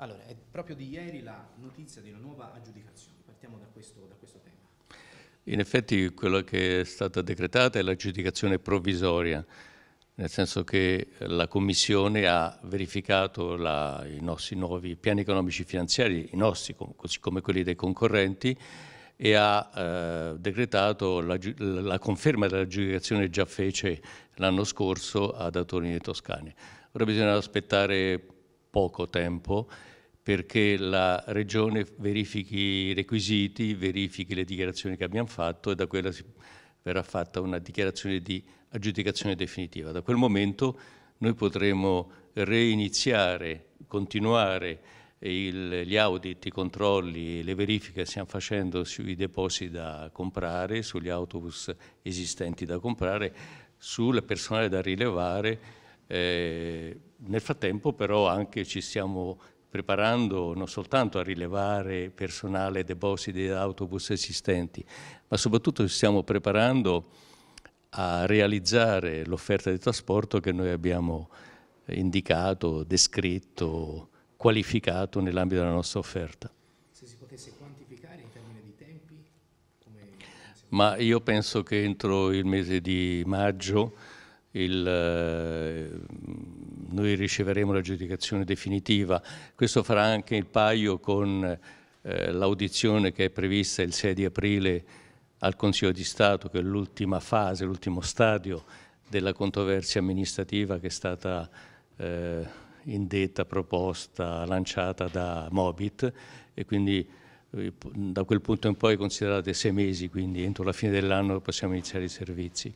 Allora, è proprio di ieri la notizia di una nuova aggiudicazione, partiamo da questo, da questo tema. In effetti quella che è stata decretata è l'aggiudicazione provvisoria, nel senso che eh, la Commissione ha verificato la, i nostri nuovi piani economici e finanziari, i nostri così come quelli dei concorrenti, e ha eh, decretato la, la conferma dell'aggiudicazione che già fece l'anno scorso ad Autorini Toscani. Ora bisogna aspettare poco tempo perché la Regione verifichi i requisiti, verifichi le dichiarazioni che abbiamo fatto e da quella verrà fatta una dichiarazione di aggiudicazione definitiva. Da quel momento noi potremo reiniziare, continuare il, gli audit, i controlli, le verifiche che stiamo facendo sui depositi da comprare, sugli autobus esistenti da comprare, sul personale da rilevare, eh, nel frattempo però anche ci stiamo preparando non soltanto a rilevare personale depositi di autobus esistenti, ma soprattutto ci stiamo preparando a realizzare l'offerta di trasporto che noi abbiamo indicato, descritto, qualificato nell'ambito della nostra offerta. Se si potesse quantificare in termini di tempi? Come... Ma io penso che entro il mese di maggio il, eh, noi riceveremo l'aggiudicazione definitiva. Questo farà anche il paio con eh, l'audizione che è prevista il 6 di aprile al Consiglio di Stato, che è l'ultima fase, l'ultimo stadio della controversia amministrativa che è stata eh, indetta, proposta, lanciata da Mobit e quindi eh, da quel punto in poi considerate sei mesi, quindi entro la fine dell'anno possiamo iniziare i servizi.